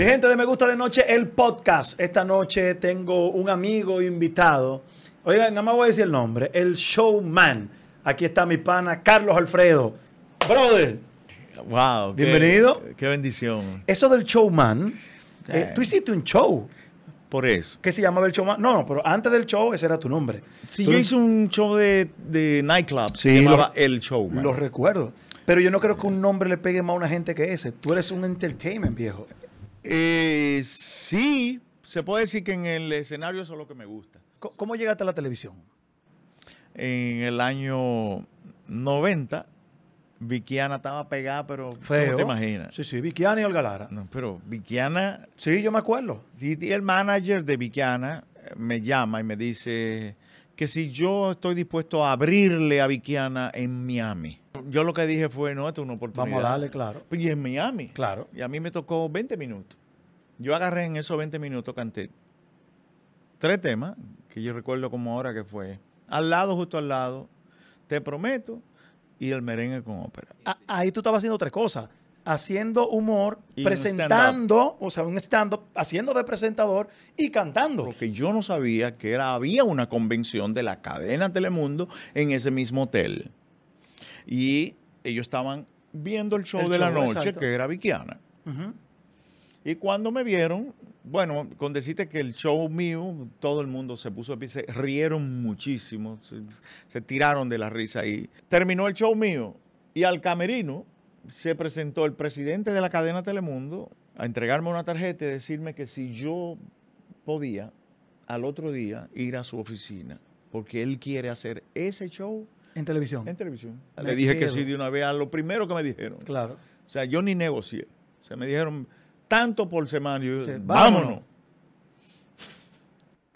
Mi gente de Me Gusta de Noche, el podcast. Esta noche tengo un amigo invitado. Oiga, nada más voy a decir el nombre. El showman. Aquí está mi pana Carlos Alfredo. Brother. Wow. Bienvenido. Qué bendición. Eso del showman. Eh, eh. tú hiciste un show. Por eso. ¿Qué se llamaba el Showman. No, no, pero antes del show ese era tu nombre. Sí, yo hice un show de, nightclub. Sí, se llamaba El Show. Lo recuerdo. Pero yo no creo que un nombre le pegue más a una gente que ese. Tú eres un entertainment, viejo. Eh, sí, se puede decir que en el escenario eso es lo que me gusta. ¿Cómo, llegaste a la televisión? En el año 90, Vikiana estaba pegada, pero Feo. te imaginas. Sí, sí, Vikiana y Olga Lara. No, pero Vikiana... Sí, yo me acuerdo. Y el manager de Vikiana eh, me llama y me dice, que si yo estoy dispuesto a abrirle a Vickiana en Miami, yo lo que dije fue, no, esto es una oportunidad. Vamos a darle, claro. Y en Miami. Claro. Y a mí me tocó 20 minutos. Yo agarré en esos 20 minutos, canté tres temas, que yo recuerdo como ahora que fue. Al lado, justo al lado, Te Prometo y el merengue con ópera. Ah, ahí tú estabas haciendo tres cosas haciendo humor, presentando, o sea, un stand-up, haciendo de presentador y cantando. Porque yo no sabía que era, había una convención de la cadena Telemundo en ese mismo hotel. Y ellos estaban viendo el show de la noche, que era Vikiana. Y cuando me vieron, bueno, con decirte que el show mío, todo el mundo se puso a pie, se rieron muchísimo, se, se tiraron de la risa y terminó el show mío. Y al camerino se presentó el presidente de la cadena Telemundo a entregarme una tarjeta y decirme que si yo podía al otro día ir a su oficina, porque él quiere hacer ese show. En televisión. En televisión. Le dije que sí de una vez a lo primero que me dijeron. Claro. O sea, yo ni negocié. O sea, me dijeron tanto por semana. Yo, vámonos.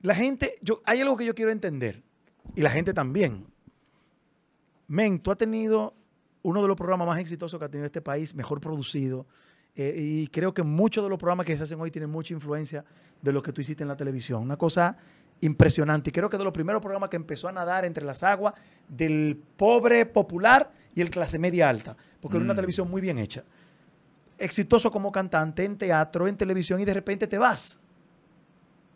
La gente, yo, hay algo que yo quiero entender. Y la gente también. Men, tú has tenido uno de los programas más exitosos que ha tenido este país, mejor producido. Eh, y creo que muchos de los programas que se hacen hoy tienen mucha influencia de lo que tú hiciste en la televisión. Una cosa impresionante. Y creo que de los primeros programas que empezó a nadar entre las aguas del pobre popular y el clase media alta, porque era una mm. televisión muy bien hecha. Exitoso como cantante, en teatro, en televisión, y de repente te vas.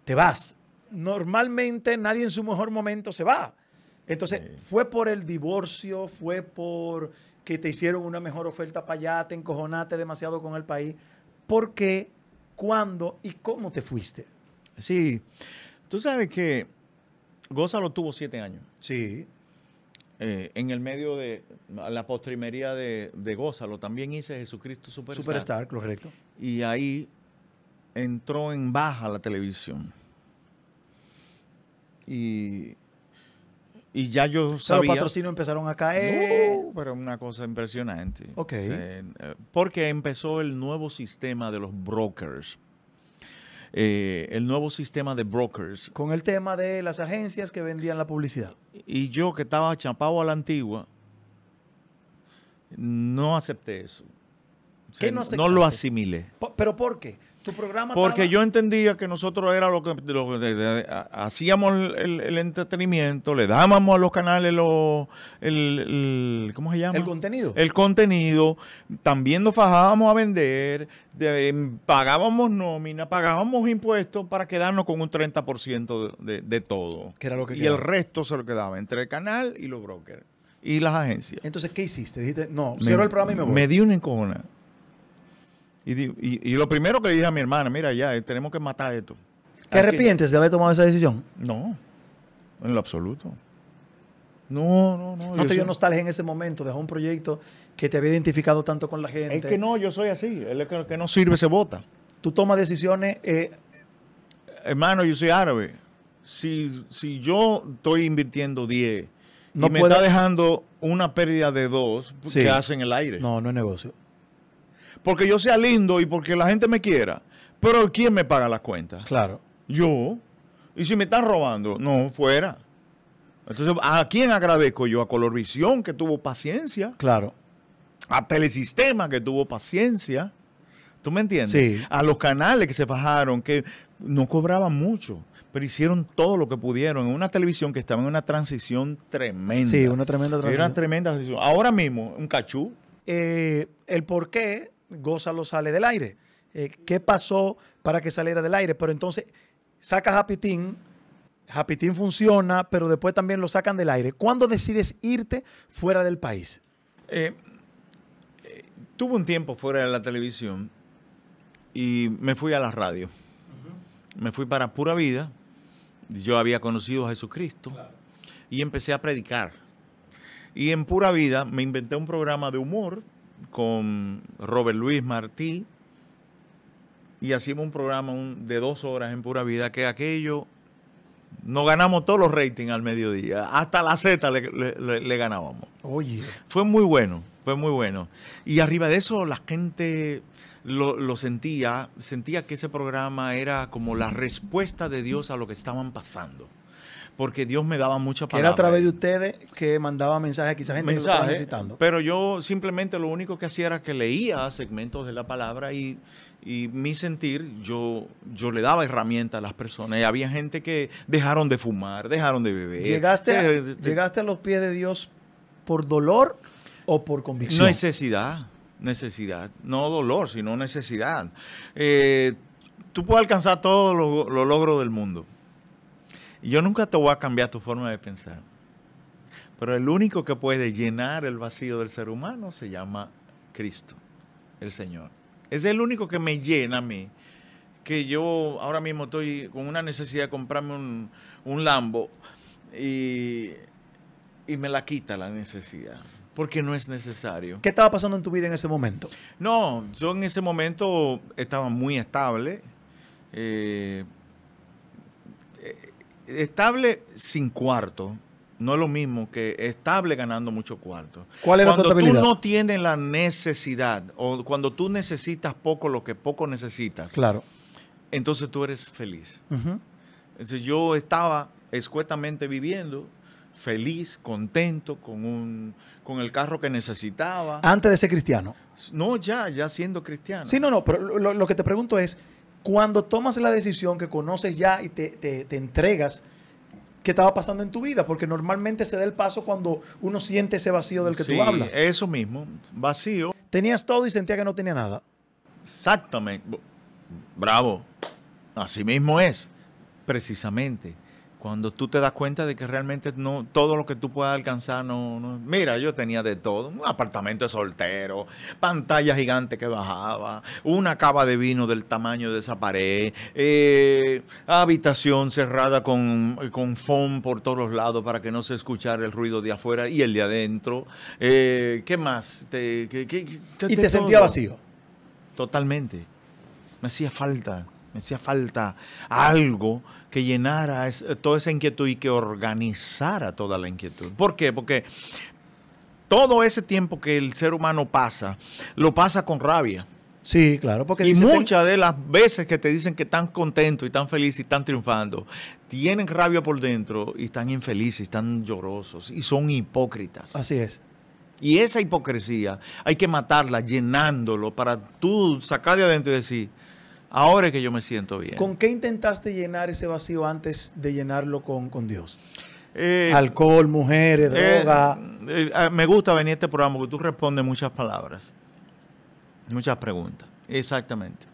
Te vas. Normalmente nadie en su mejor momento se va. Entonces, fue por el divorcio, fue por que te hicieron una mejor oferta para allá, te encojonaste demasiado con el país. ¿Por qué? ¿Cuándo? ¿Y cómo te fuiste? Sí, tú sabes que Gózalo tuvo siete años. Sí. Eh, en el medio de la postrimería de, de Gózalo también hice Jesucristo Superstar. Superstar, correcto. Y ahí entró en baja la televisión. Y y ya yo sabía. los empezaron a caer. pero una cosa impresionante. Ok. Eh, porque empezó el nuevo sistema de los brokers. Eh, el nuevo sistema de brokers. Con el tema de las agencias que vendían la publicidad. Y yo que estaba chapado a la antigua, no acepté eso no, lo asimilé. ¿Pero por qué? ¿Tu programa Porque yo entendía que nosotros era lo que, hacíamos el, entretenimiento, le dábamos a los canales lo, el, se llama? El contenido. El contenido. También nos fajábamos a vender, pagábamos nómina, pagábamos impuestos para quedarnos con un 30% de, todo. Que era lo que y el resto se lo quedaba entre el canal y los brokers y las agencias. Entonces, ¿qué hiciste? Dijiste, no, me, el programa y me voy. Me di una encojona. Y, lo primero que dije a mi hermana, mira, ya, eh, tenemos que matar esto. ¿Te arrepientes de haber tomado esa decisión? No, en lo absoluto. No, no, no. No te dio nostalgia en ese momento, dejó un proyecto que te había identificado tanto con la gente. Es que no, yo soy así. El que, no sirve se vota. Tú tomas decisiones. Eh, Hermano, yo soy árabe. Si, yo estoy invirtiendo 10 no y me está dejando una pérdida de 2, ¿qué hace hacen el aire? No, no es negocio porque yo sea lindo y porque la gente me quiera. Pero ¿quién me paga las cuentas? Claro. Yo. Y si me están robando, no, fuera. Entonces, ¿a quién agradezco yo? A Colorvisión, que tuvo paciencia. Claro. A Telesistema, que tuvo paciencia. ¿Tú me entiendes? Sí. A los canales que se bajaron, que no cobraban mucho, pero hicieron todo lo que pudieron. En una televisión que estaba en una transición tremenda. Sí, una tremenda transición. una tremenda transición. Ahora mismo, un cachú. Eh, el por qué Gózalo sale del aire. Eh, ¿Qué pasó para que saliera del aire? Pero entonces saca Japitín, Japitín funciona, pero después también lo sacan del aire. ¿Cuándo decides irte fuera del país? Eh, eh, tuve un tiempo fuera de la televisión y me fui a la radio. Me fui para pura vida. Yo había conocido a Jesucristo y empecé a predicar. Y en pura vida me inventé un programa de humor con Robert Luis Martí y hacíamos un programa de dos horas en pura vida que aquello no ganamos todos los ratings al mediodía. Hasta la Z le, ganábamos. Oye. Fue muy bueno, fue muy bueno. Y arriba de eso, la gente lo, sentía, sentía que ese programa era como la respuesta de Dios a lo que estaban pasando porque Dios me daba mucha palabra. Era a través de ustedes que mandaba mensajes, quizás gente que estaba necesitando. Pero yo simplemente lo único que hacía era que leía segmentos de la palabra y, mi sentir, yo, yo le daba herramientas a las personas. había gente que dejaron de fumar, dejaron de beber. ¿Llegaste, a, este, este. ¿Llegaste a los pies de Dios por dolor o por convicción? Necesidad, necesidad. No dolor, sino necesidad. Eh, tú puedes alcanzar todos los logros del mundo yo nunca te voy a cambiar tu forma de pensar. Pero el único que puede llenar el vacío del ser humano se llama Cristo, el Señor. Es el único que me llena a mí. Que yo ahora mismo estoy con una necesidad de comprarme un, Lambo y, y me la quita la necesidad porque no es necesario. ¿Qué estaba pasando en tu vida en ese momento? No, yo en ese momento estaba muy estable. Eh, eh estable sin cuarto no es lo mismo que estable ganando mucho cuarto. ¿Cuál cuando tú no tienes la necesidad o cuando tú necesitas poco lo que poco necesitas. Claro. Entonces tú eres feliz. entonces, yo estaba escuetamente viviendo feliz, contento con un con el carro que necesitaba. Antes de ser cristiano. No, ya, ya siendo cristiano. Sí, no, no, pero lo que te pregunto es cuando tomas la decisión que conoces ya y te, entregas qué estaba pasando en tu vida, porque normalmente se da el paso cuando uno siente ese vacío del que tú hablas. Eso mismo, vacío. Tenías todo y sentía que no tenía nada. Exactamente. Bravo. Así mismo es. Precisamente cuando tú te das cuenta de que realmente no todo lo que tú puedas alcanzar no, mira yo tenía de todo un apartamento de soltero pantalla gigante que bajaba una cava de vino del tamaño de esa pared eh, habitación cerrada con con foam por todos los lados para que no se escuchara el ruido de afuera y el de adentro eh, qué más y te sentía vacío totalmente me hacía falta me hacía falta algo que llenara eh, toda esa inquietud y que organizara toda la inquietud. ¿Por qué? Porque todo ese tiempo que el ser humano pasa, lo pasa con rabia. Sí, claro, porque y muchas de las veces que te dicen que están contentos y están felices y están triunfando, tienen rabia por dentro y están infelices, están llorosos y son hipócritas. Así es. Y esa hipocresía hay que matarla llenándolo para tú sacar de adentro y decir, Ahora es que yo me siento bien. ¿Con qué intentaste llenar ese vacío antes de llenarlo con, Dios? Eh, Alcohol, mujeres, eh, droga. Eh, ah, me gusta venir a este programa porque tú respondes muchas palabras, muchas preguntas. Exactamente.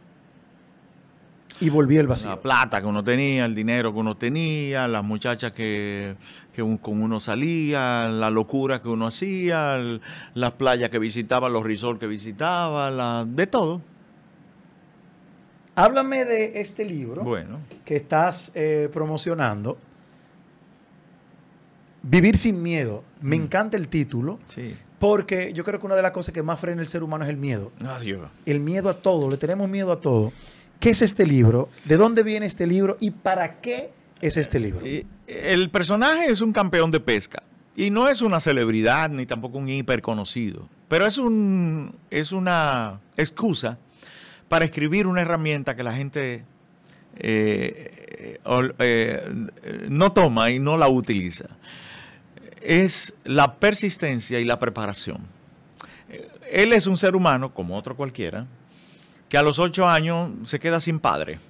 Y volví el vacío. La plata que uno tenía, el dinero que uno tenía, las muchachas que, que con uno salía, la locura que uno hacía, las playas que visitaba, los resorts que visitaba, la, de todo. Háblame de este libro que estás eh, promocionando. Vivir sin miedo. Me mm. encanta el título. Sí. Porque yo creo que una de las cosas que más frena el ser humano es el miedo. Ah, el miedo a todo, le tenemos miedo a todo. ¿Qué es este libro? ¿De dónde viene este libro? ¿Y para qué es este libro? Eh, eh, el personaje es un campeón de pesca. Y no es una celebridad ni tampoco un hiperconocido. Pero es, un, es una excusa para escribir una herramienta que la gente eh, eh, eh, no toma y no la utiliza es la persistencia y la preparación. Él es un ser humano, como otro cualquiera, que a los ocho años se queda sin padre.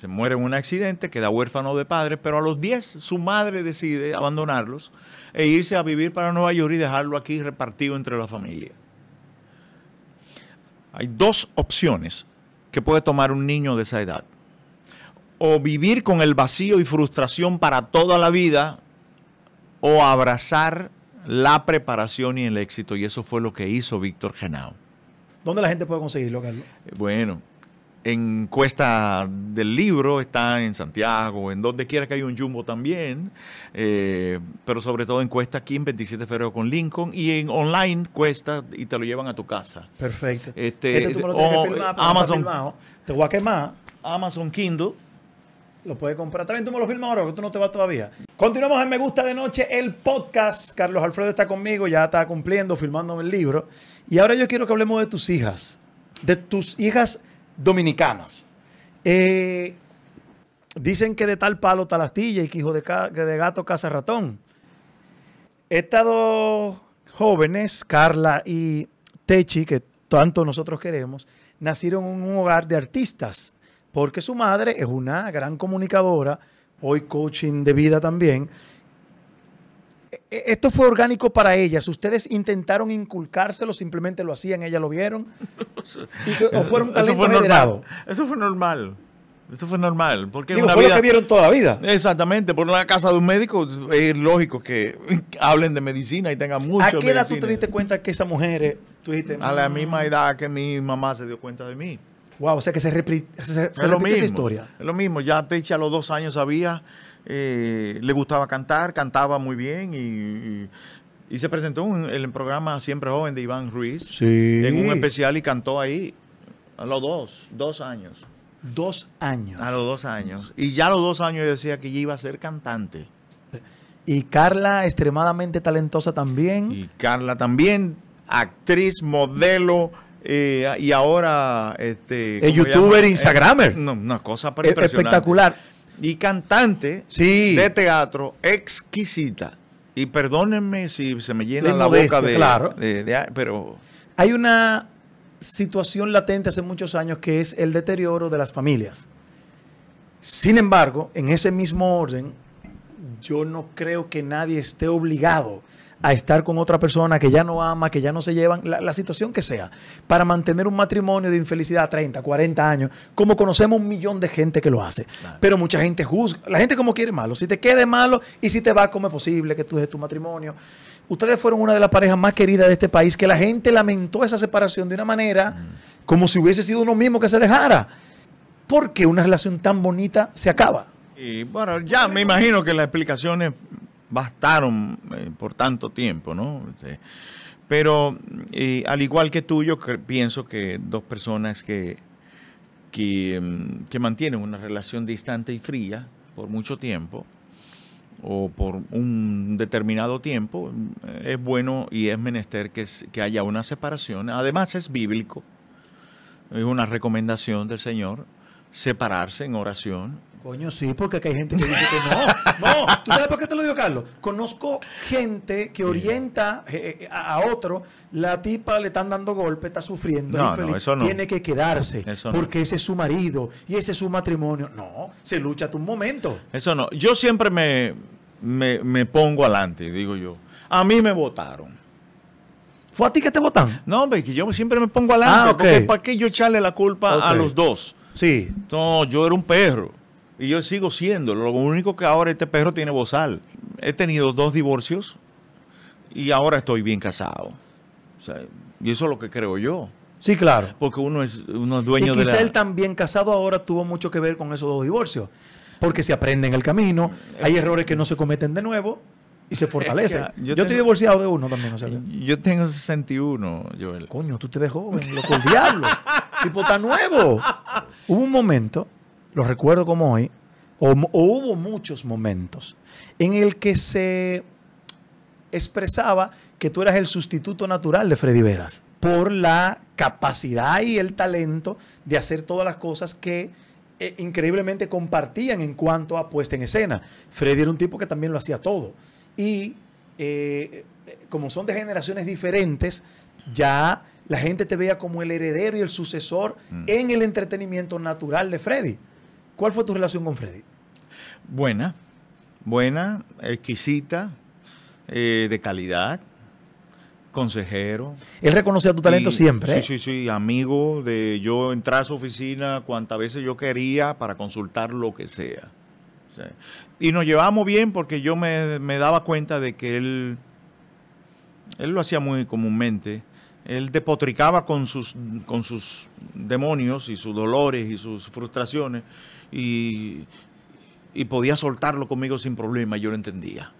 Se muere en un accidente, queda huérfano de padre, pero a los diez su madre decide abandonarlos e irse a vivir para Nueva York y dejarlo aquí repartido entre la familia. Hay dos opciones que puede tomar un niño de esa edad. O vivir con el vacío y frustración para toda la vida, o abrazar la preparación y el éxito. Y eso fue lo que hizo Víctor Genao. ¿Dónde la gente puede conseguirlo, Carlos? Bueno, encuesta del Libro, está en Santiago, en donde quiera que hay un jumbo también, eh, pero sobre todo en Cuesta aquí en 27 de febrero con Lincoln y en online Cuesta y te lo llevan a tu casa. Perfecto. Este, este tú me lo tienes que Amazon. te voy a quemar. Amazon Kindle lo puedes comprar. También tú me lo filmas ahora, que tú no te vas todavía. Continuamos en Me Gusta de Noche, el podcast. Carlos Alfredo está conmigo, ya está cumpliendo, filmándome el libro. Y ahora yo quiero que hablemos de tus hijas, de tus hijas dominicanas. Eh, dicen que de tal palo tal astilla y que hijo de, gato caza ratón. Estas dos jóvenes, Carla y Techi, que tanto nosotros queremos, nacieron en un hogar de artistas, porque su madre es una gran comunicadora, hoy coaching de vida también, e-, esto fue orgánico para ellas. Ustedes intentaron inculcárselo, simplemente lo hacían, ellas lo vieron. eso, fue normal. Eso fue normal. Eso fue normal. Porque lo que vieron toda la vida. Exactamente. Por la casa de un médico es lógico que hablen de medicina y tengan mucho. ¿A qué edad tú te diste cuenta que esa mujer, eh, tú a la mm, misma edad que mi mamá se dio cuenta de mí? Wow, o sea que se, repite, lo mismo, esa historia. Es lo mismo, ya Techa a los dos años sabía, eh, le gustaba cantar, cantaba muy bien y, se presentó en el programa Siempre Joven de Iván Ruiz. Sí. En un especial y cantó ahí a los dos, dos años. Dos años. A los dos años. Y ya a los dos años decía que ya iba a ser cantante. Y Carla, extremadamente talentosa también. Y Carla también, actriz, modelo eh, ah, y ahora... Este, youtuber, eh, instagramer. una cosa impresionar. espectacular. Y cantante de teatro exquisita. Y perdónenme si se me llena la boca de, claro. Ah, pero... Hay una situación latente hace muchos años que es el deterioro de las familias. Sin embargo, en ese mismo orden, yo no creo que nadie esté obligado a estar con otra persona que ya no ama, que ya no se llevan, la, situación que sea, para mantener un matrimonio de infelicidad 30, 40 años, como conocemos un millón de gente que lo hace. Pero mucha gente juzga, la gente como quiere malo, si te quede malo y si te va, como es posible que tú dejes tu matrimonio? Ustedes fueron una de las parejas más queridas de este país, que la gente lamentó esa separación de una manera mm. como si hubiese sido uno mismo que se dejara. ¿Por qué una relación tan bonita se acaba? Y bueno, ya me imagino que la explicación es bastaron eh, por tanto tiempo, ¿no? Pero eh, al igual que tú, yo pienso que dos personas que, mm, que, mantienen una relación distante y fría por mucho tiempo o por un determinado tiempo, eh, es bueno y es menester que, que haya una separación. Además es bíblico, es una recomendación del Señor, separarse en oración Coño, sí, porque hay gente que dice que no. No, ¿tú sabes por qué te lo digo, Carlos? Conozco gente que orienta eh, eh, a otro, la tipa le están dando golpe, está sufriendo, no, tiene que quedarse, porque ese es su marido y ese es su matrimonio. No, se lucha hasta un momento. Eso no. Yo siempre me, me, pongo adelante, digo yo. A mí me votaron. ¿Fue a ti que te votaron? No, hombre, que yo siempre me pongo adelante. Ah, ¿Para qué yo echarle la culpa a los dos? Sí. No, yo era un perro. Y yo sigo siendo. Lo único que ahora este perro tiene bozal. He tenido dos divorcios y ahora estoy bien casado. y eso es lo que creo yo. Sí, claro. Porque uno es, uno es dueño y quizá de él también casado ahora tuvo mucho que ver con esos dos divorcios. Porque se aprenden en el camino, eh, hay errores que no se cometen de nuevo y se fortalecen. Ah, yo, estoy divorciado de uno también. O sea, yo tengo 61, Joel. Coño, tú te ves joven, loco, el diablo. tipo, está nuevo. Hubo un momento lo recuerdo como hoy, o, hubo muchos momentos en el que se expresaba que tú eras el sustituto natural de Freddy Veras por la capacidad y el talento de hacer todas las cosas que eh, increíblemente compartían en cuanto a puesta en escena. Freddy era un tipo que también lo hacía todo. Y eh, eh, como son de generaciones diferentes, ya la gente te veía como el heredero y el sucesor mm. en el entretenimiento natural de Freddy. ¿Cuál fue tu relación con Freddy? Buena, buena, exquisita, eh, de calidad, consejero. Él reconocía tu talento siempre. Sí, sí, sí, amigo de yo entrar a su oficina cuantas veces yo quería para consultar lo que sea. y nos llevamos bien porque yo me, me daba cuenta de que él, él lo hacía muy comúnmente él depotricaba con sus, con sus demonios y sus dolores y sus frustraciones y, podía soltarlo conmigo sin problema, yo lo entendía.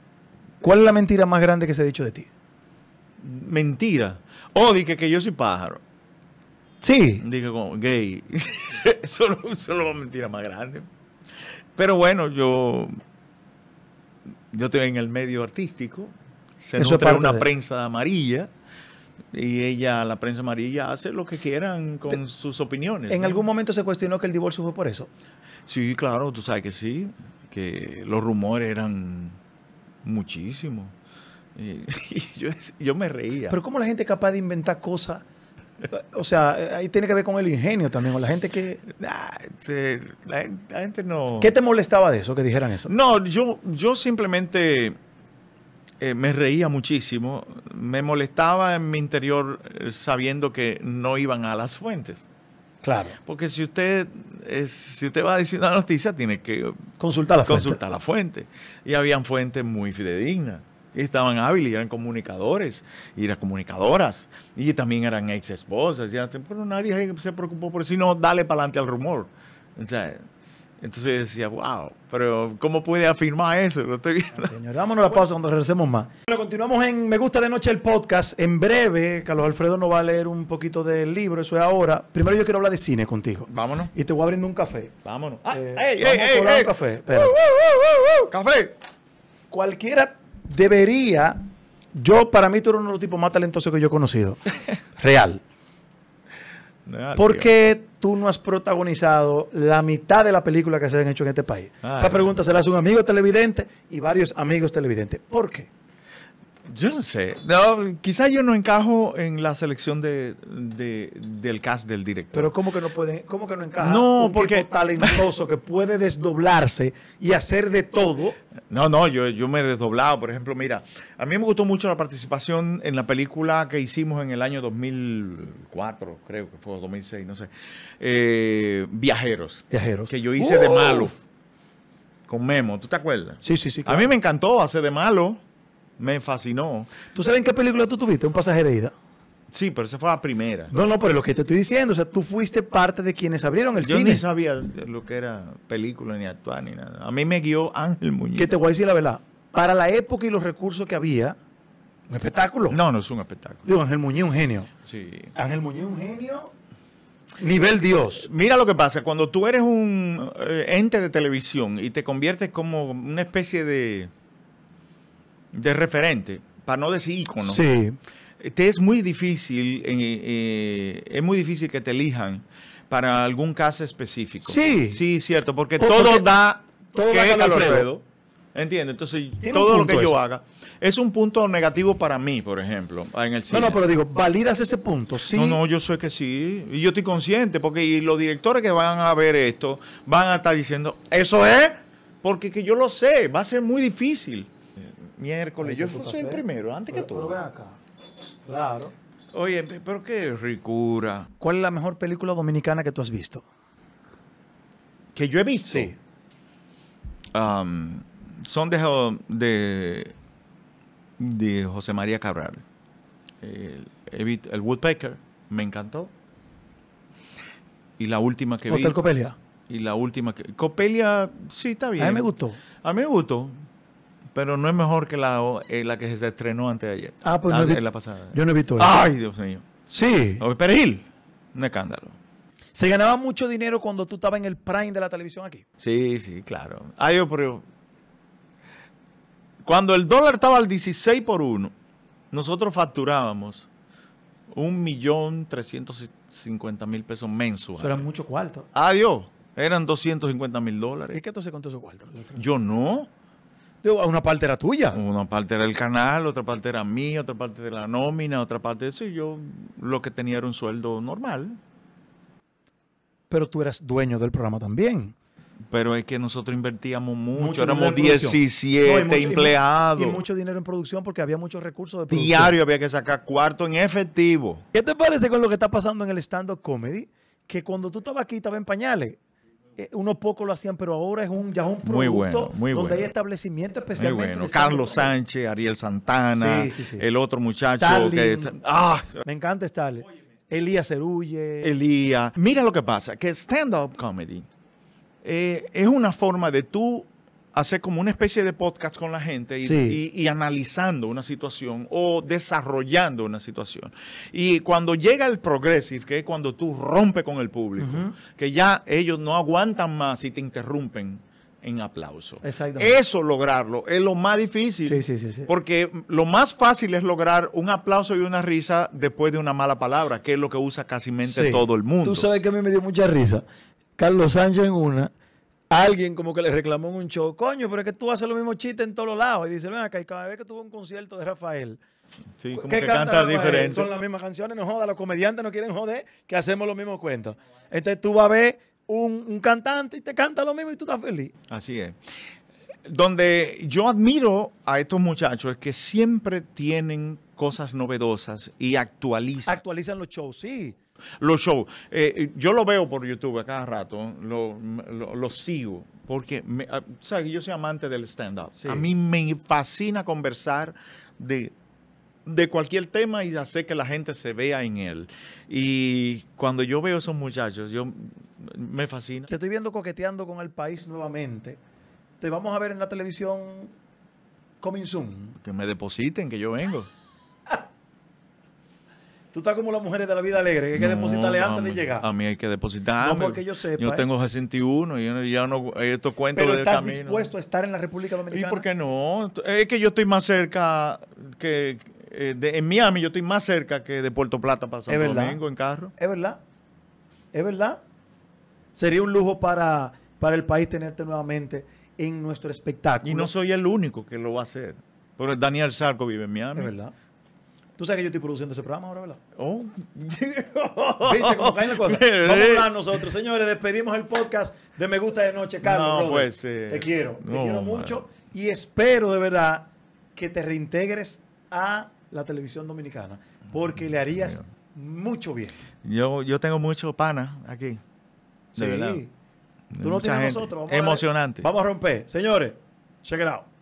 ¿Cuál es la mentira más grande que se ha dicho de ti? Mentira. Oh, dije que yo soy pájaro. Sí. Dije como gay. eso, es la mentira más grande. Pero bueno, yo, yo estoy en el medio artístico. Se nos trae una prensa amarilla y ella, la prensa amarilla, hace lo que quieran con sus opiniones. ¿En algún momento se cuestionó que el divorcio fue por eso? Sí, claro, tú sabes que sí, que los rumores eran muchísimos. Y, yo, me reía. Pero ¿cómo la gente es capaz de inventar cosas? O sea, eh, ahí tiene que ver con el ingenio también, O la gente que... Ah, la, gente no... ¿Qué te molestaba de eso, que dijeran eso? No, yo, yo simplemente eh, me reía muchísimo, me molestaba en mi interior eh, sabiendo que no iban a las fuentes. Claro. Porque si usted, eh, si usted va a decir una noticia, tiene que consultar la, consultar fuente. la fuente. Y habían fuentes muy fidedignas. Y estaban hábiles, y eran comunicadores, y eran comunicadoras, y también eran ex esposas. Y pero nadie se preocupó por eso, no, dale para adelante al rumor. O sea, entonces yo decía, wow, pero ¿cómo puede afirmar eso? Señor, vámonos a la pausa cuando regresemos más. Bueno, continuamos en Me Gusta de Noche el podcast. En breve, Carlos Alfredo nos va a leer un poquito del libro, eso es ahora. Primero yo quiero hablar de cine contigo. Vámonos. Y te voy a abrir un café. Vámonos. Eh, ah, eh, ey, un café. Uh, uh, uh, uh, café. Cualquiera debería, yo para mí tú eres uno de los tipos más talentosos que yo he conocido. Real. Ah, Porque ¿Por qué tú no has protagonizado la mitad de la película que se han hecho en este país? Ah, Esa pregunta se la hace un amigo televidente y varios amigos televidentes. ¿Por qué? Yo no sé. quizás yo no encajo en la selección de, del cast del director. Pero ¿cómo que no puede, cómo que no encaja? No, porque talentoso que puede desdoblarse y hacer de todo. No, no, yo, yo me he desdoblado. Por ejemplo, mira, a mí me gustó mucho la participación en la película que hicimos en el año 2004, creo que fue 2006, no sé. Eh, Viajeros. Viajeros. Que yo hice de malo con Memo. ¿Tú te acuerdas? Sí, sí, sí. A mí me encantó hacer de malo me fascinó. ¿Tú sabes en qué película tú tuviste? Un pasaje de ida. Sí, pero esa fue la primera. No, no, pero lo que te estoy diciendo, o sea, tú fuiste parte de quienes abrieron el cine. Yo ni sabía lo que era película, ni actuar, ni nada. A mí me guió Ángel Muñiz. Que te voy a decir la verdad. Para la época y los recursos que había, un espectáculo. No, no es un espectáculo. Digo, Ángel Muñiz un genio. Sí. Ángel Muñiz un genio. Nivel Dios. Mira lo que pasa, cuando tú eres un eh, ente de televisión y te conviertes como una especie de de referente, para no decir ícono. Sí. Te es muy difícil, eh, eh, es muy difícil que te elijan para algún caso específico. Sí. Sí, cierto, porque, todo da todo que da Alfredo. ¿Entiendes? Entonces, todo lo que yo haga es un punto negativo para mí, por ejemplo, en el No, no, pero digo, validas ese punto, sí. No, no, yo sé que sí. Y yo estoy consciente, porque los directores que van a ver esto van a estar diciendo, eso es, porque que yo lo sé, va a ser muy difícil miércoles. Yo pues, soy el ¿eh? primero, antes que tú. Pero acá. Claro. Oye, pero qué ricura. ¿Cuál es la mejor película dominicana que tú has visto? Que yo he visto. Um, son de, de, José María Cabral. El, Woodpecker me encantó. Y la última que Hotel Copelia. Y la última que. Copelia, sí, está bien. A mí me gustó. A mí me gustó. Pero no es mejor que la, eh, la que se estrenó antes de ayer. Ah, pues. Ah, la, pasada. Yo no he visto Ay, Dios mío. Sí. O Perejil. Un escándalo. ¿Se ganaba mucho dinero cuando tú estabas en el prime de la televisión aquí? Sí, sí, claro. Ay, pero. Cuando el dólar estaba al 16 por 1, nosotros facturábamos 1.350.000 pesos mensuales. Eso eran mucho cuartos. Adiós. Eran 250 mil dólares. ¿Y qué tú se contó esos Yo no. Una parte era tuya. Una parte era el canal, otra parte era mí, otra parte de la nómina, otra parte de yo lo que tenía era un sueldo normal. Pero tú eras dueño del programa también. Pero es que nosotros invertíamos mucho, éramos 17 empleados. Y, mucho dinero en producción porque había muchos recursos de Diario había que sacar cuarto en efectivo. ¿Qué te parece con lo que está pasando en el stand-up comedy? Que cuando tú estabas aquí, estabas en pañales. Eh, unos pocos lo hacían, pero ahora es un, producto donde hay establecimientos especialmente. bueno. Carlos Sánchez, Ariel Santana, el otro muchacho ¡ah! Me encanta estar. Elías Cerulle. Elías. Mira lo que pasa, que stand-up comedy eh, es una forma de tú hacer como una especie de podcast con la gente y, analizando una situación o desarrollando una situación. Y cuando llega el progressive, que es cuando tú rompes con el público, que ya ellos no aguantan más y te interrumpen en aplauso. Eso lograrlo es lo más difícil. Sí, sí, sí, porque lo más fácil es lograr un aplauso y una risa después de una mala palabra, que es lo que usa casi todo el mundo. Tú sabes que a mí me dio mucha risa. Carlos Sánchez en una, alguien como que le reclamó en un show, coño, pero es que tú haces los mismos chistes en todos los lados. Y dice, ven acá, y cada vez que tuvo un concierto de Rafael, como que canta, diferente. Son las mismas canciones, no joda, los comediantes no quieren joder, que hacemos los mismos cuentos. Entonces tú vas a ver un, un cantante y te canta lo mismo y tú estás feliz. Así es. Donde yo admiro a estos muchachos es que siempre tienen cosas novedosas y actualizan. Actualizan los shows, sí los shows. Eh, yo lo veo por YouTube a cada rato, lo, sigo, porque me, ah, yo soy amante del stand-up. A mí me fascina conversar de, cualquier tema y hacer que la gente se vea en él. Y cuando yo veo esos muchachos, yo me fascina. Te estoy viendo coqueteando con el país nuevamente. Te vamos a ver en la televisión coming soon. Que me depositen, que yo vengo. Tú estás como las mujeres de la vida alegre, que hay que depositarle antes de llegar. A mí hay que depositar. No porque yo sepa. Yo ¿eh? tengo 61 y yo ya no. Esto cuento Pero estás dispuesto a estar en la República Dominicana? ¿Y por qué no? Es que yo estoy más cerca que. Eh, en Miami yo estoy más cerca que de Puerto Plata para Santo Domingo en carro. Es verdad. Es verdad. Sería un lujo para, para el país tenerte nuevamente en nuestro espectáculo. Y no soy el único que lo va a hacer. Pero Daniel Sarco vive en Miami. Es verdad. Tú sabes que yo estoy produciendo ese programa ahora, ¿verdad? Oh. ¿Viste cómo caen las Vamos a hablar nosotros. Señores, despedimos el podcast de Me Gusta de Noche, Carlos. Pues, eh, te quiero, te quiero mucho y espero de verdad que te reintegres a la televisión dominicana porque le harías mucho bien. Yo, yo tengo mucho pana aquí. De sí. Verdad. Tú no tienes nosotros. Emocionante. vamos a romper. Señores, check it out.